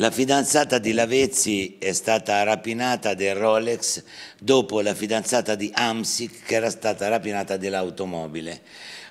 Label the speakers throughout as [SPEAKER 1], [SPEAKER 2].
[SPEAKER 1] La fidanzata di Lavezzi è stata rapinata del Rolex dopo la fidanzata di Amsic che era stata rapinata dell'automobile.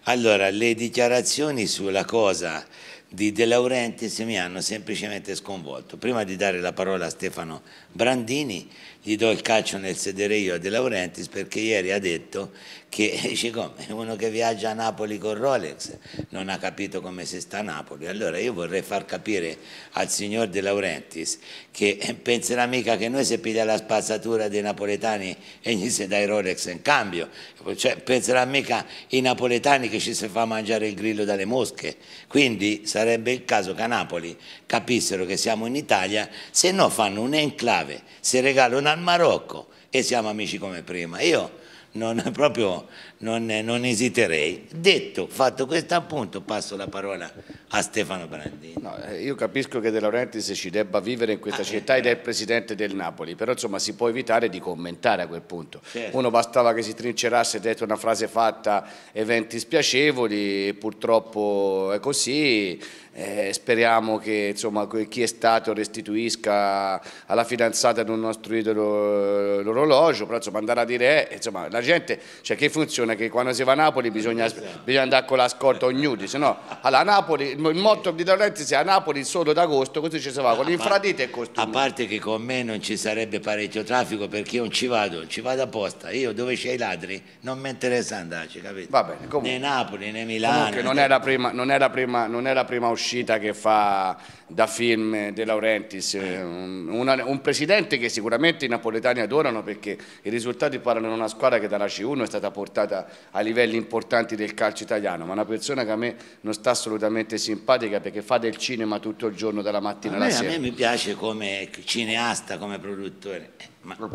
[SPEAKER 1] Allora, le dichiarazioni sulla cosa di De Laurentiis mi hanno semplicemente sconvolto. Prima di dare la parola a Stefano Brandini, gli do il calcio nel sedere io a De Laurentiis perché ieri ha detto che siccome uno che viaggia a Napoli con Rolex non ha capito come si sta a Napoli. Allora io vorrei far capire al signor De Laurentiis che eh, penserà mica che noi se piglia la spazzatura dei napoletani e gli si dà Rolex in cambio, cioè, penserà mica i napoletani che ci si fa mangiare il grillo dalle mosche. Quindi sarebbe il caso che a Napoli capissero che siamo in Italia, se no fanno un enclave, si regalano al Marocco e siamo amici come prima. Io non, proprio non, non, esiterei. Detto, fatto questo appunto, passo la parola a Stefano Brandini. No, eh, io capisco che De Laurentiis
[SPEAKER 2] ci debba vivere in questa ah, eh, città ed è il eh. presidente del Napoli, però insomma si può evitare di commentare a quel punto. Certo. Uno bastava che si trincerasse detto una frase fatta eventi spiacevoli, purtroppo è così. Eh, speriamo che insomma, chi è stato restituisca alla fidanzata di un nostro idolo l'orologio, però insomma andare a dire, eh, insomma, la gente, cioè che funziona che quando si va a Napoli bisogna, bisogna andare con la scorta ognuno, se no alla Napoli, il motto di Torrenti è a Napoli solo d'agosto, così ci si va con ah, l'infradite
[SPEAKER 1] e costume. A parte che con me non ci sarebbe parecchio traffico perché io non ci vado, non ci vado apposta, io dove c'è i ladri non mi interessa andarci, capito? Va bene, comunque. Né Napoli né Milano.
[SPEAKER 2] Comunque non è la prima, non è la prima, non è la prima uscita che fa da film De Laurentiis, eh. un, un presidente che sicuramente i napoletani adorano perché i risultati parlano di una squadra che che dalla C1 è stata portata a livelli importanti del calcio italiano, ma una persona che a me non sta assolutamente simpatica perché fa del cinema tutto il giorno, dalla mattina alla sera. A me
[SPEAKER 1] mi piace come cineasta, come produttore la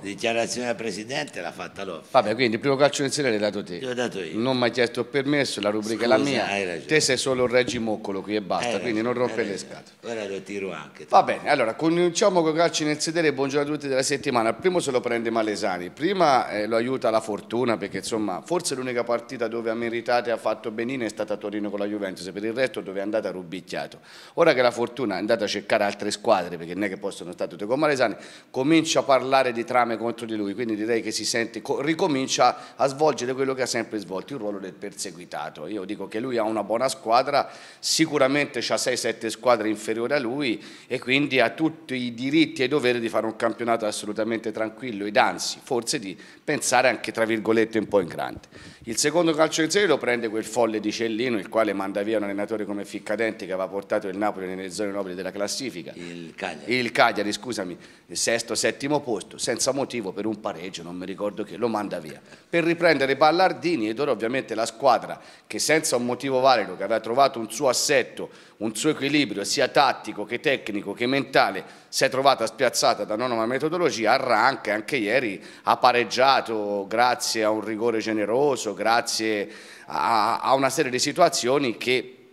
[SPEAKER 1] dichiarazione del Presidente l'ha fatta l'OFI. Vabbè, quindi il primo calcio in serie l'hai dato te.
[SPEAKER 2] L'ho dato io. Non mi hai chiesto permesso, la rubrica Scusa, è la mia. Te sei solo il reggimoccolo qui e basta, hai quindi ragione, non rompere le scatole.
[SPEAKER 1] Ora lo tiro
[SPEAKER 2] anche. Va bene, allora cominciamo con i calci nel sedere. Buongiorno a tutti della settimana. Il primo se lo prende Malesani, prima eh, lo aiuta la fortuna perché insomma forse l'unica partita dove ha meritato e ha fatto benino è stata Torino con la Juventus, per il resto dove è andata rubicchiato. Ora che la fortuna è andata a cercare altre squadre perché non è che possono stare tutte con Malesani, comincia a parlare parlare di trame contro di lui, quindi direi che si sente, ricomincia a svolgere quello che ha sempre svolto, il ruolo del perseguitato. Io dico che lui ha una buona squadra, sicuramente ha 6-7 squadre inferiori a lui e quindi ha tutti i diritti e i doveri di fare un campionato assolutamente tranquillo ed anzi forse di pensare anche tra virgolette un po' in grande. Il secondo calcio di serie lo prende quel folle di Cellino, il quale manda via un allenatore come Ficcadenti che aveva portato il Napoli nelle zone nobili della classifica. Il Cagliari. Il Cagliari, scusami, sesto, settimo posto, senza motivo per un pareggio, non mi ricordo che, lo manda via. Per riprendere Ballardini ed ora ovviamente la squadra che senza un motivo valido, che aveva trovato un suo assetto, un suo equilibrio sia tattico che tecnico che mentale, si è trovata spiazzata da non una metodologia, arranca anche ieri, ha pareggiato grazie a un rigore generoso, grazie a, a una serie di situazioni che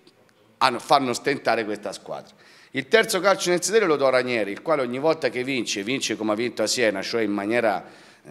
[SPEAKER 2] hanno, fanno stentare questa squadra. Il terzo calcio nel sedere lo do a Ranieri, il quale ogni volta che vince, vince come ha vinto a Siena, cioè in maniera eh,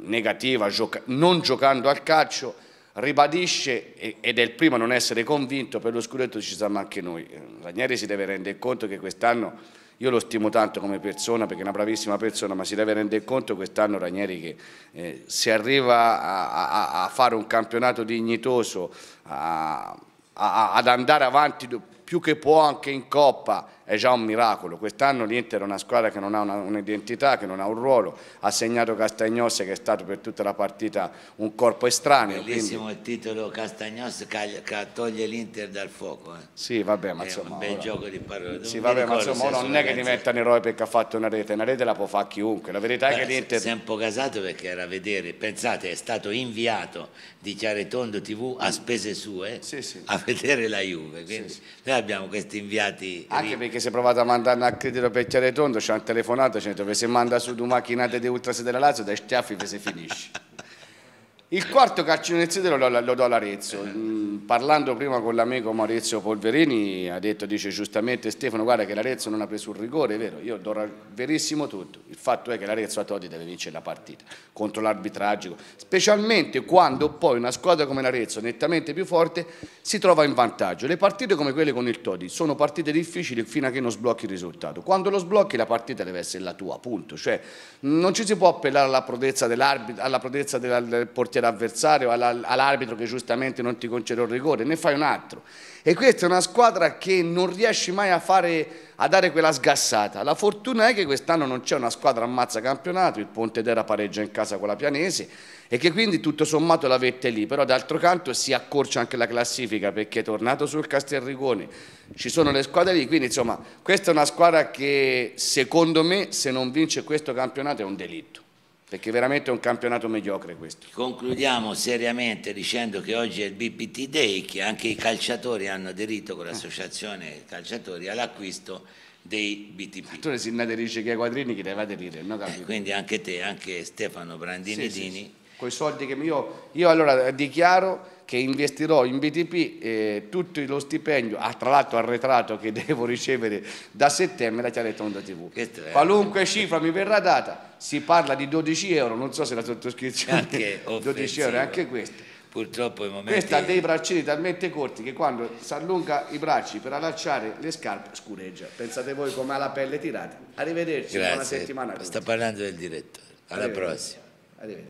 [SPEAKER 2] negativa, gioca non giocando al calcio, ribadisce ed è il primo a non essere convinto, per lo scudetto ci siamo anche noi. Eh, Ranieri si deve rendere conto che quest'anno, io lo stimo tanto come persona perché è una bravissima persona, ma si deve rendere conto quest'anno Ranieri che eh, se arriva a, a, a, fare un campionato dignitoso, a, ad andare avanti più che può anche in Coppa, è già un miracolo. Quest'anno l'Inter è una squadra che non ha un'identità, che non ha un ruolo, ha segnato Castagnos che è stato per tutta la partita un corpo estraneo. Bellissimo quindi...
[SPEAKER 1] il titolo Castagnos che toglie l'Inter dal fuoco. Eh. Sì, vabbè, ma insomma... È un bel ora... gioco di parole. Sì, vabbè, ma insomma, non è che diventa un eroe perché ha fatto una rete, una rete la può fare chiunque. La verità Beh, è che l'Inter... Si è un po' casato perché era a vedere, pensate, è stato inviato di Chiaretondo TV a spese sue sì, sì. a vedere la Juve, quindi sì, sì abbiamo questi inviati. Anche perché se provate a mandare
[SPEAKER 2] a credito per chiare tondo, ci hanno telefonato, ci hanno detto se manda su due macchinate di ultrasede Lazio, dai schiaffi si finisce. Il quarto calcio iniziato lo, lo do all'Arezzo. Mm, parlando prima con l'amico Maurizio Polverini, ha detto, dice giustamente Stefano, guarda che l'Arezzo non ha preso un rigore, è vero, io do verissimo tutto. Il fatto è che l'Arezzo a Todi deve vincere la partita contro l'arbitraggio, specialmente quando poi una squadra come l'Arezzo, nettamente più forte, si trova in vantaggio. Le partite come quelle con il Todi sono partite difficili fino a che non sblocchi il risultato. Quando lo sblocchi la partita deve essere la tua, punto. Cioè non ci si può appellare alla prodezza dell'arbitro, alla prodezza del portiere davanti all'avversario, all'arbitro che giustamente non ti concede un rigore, ne fai un altro. E questa è una squadra che non riesci mai a, fare, a dare quella sgassata. La fortuna è che quest'anno non c'è una squadra ammazza campionato, il Ponte d'Era pareggia in casa con la Pianese e che quindi tutto sommato la vette lì, però d'altro canto si accorcia anche la classifica perché è tornato sul Castel Castelrigone, ci sono le squadre lì, quindi insomma questa è una squadra che secondo me se non vince questo campionato è un delitto perché veramente è un campionato mediocre questo.
[SPEAKER 1] Concludiamo seriamente dicendo che oggi è il BPT Day, che anche i calciatori hanno aderito con l'associazione calciatori all'acquisto dei BTP. Tu se ne aderisci che ai quadrini chi deve aderire? No, eh, quindi anche te, anche Stefano Brandini Sì, sì, sì.
[SPEAKER 2] Con i soldi che io, io allora dichiaro che investirò in BTP eh, tutto lo stipendio, ah, tra l'altro arretrato che devo ricevere da settembre la
[SPEAKER 1] da Chiarettonda TV.
[SPEAKER 2] Qualunque cifra mi verrà data, si parla di 12 euro, non so se la
[SPEAKER 1] sottoscrizione è 12 euro, anche questa. Purtroppo i momenti... Questa ha dei braccini
[SPEAKER 2] talmente corti che quando si allunga i bracci per allacciare le scarpe scureggia. Pensate voi come ha la
[SPEAKER 1] pelle tirata. Arrivederci, Grazie. buona settimana. Sta parlando del direttore. Alla prossima. Arrivederci.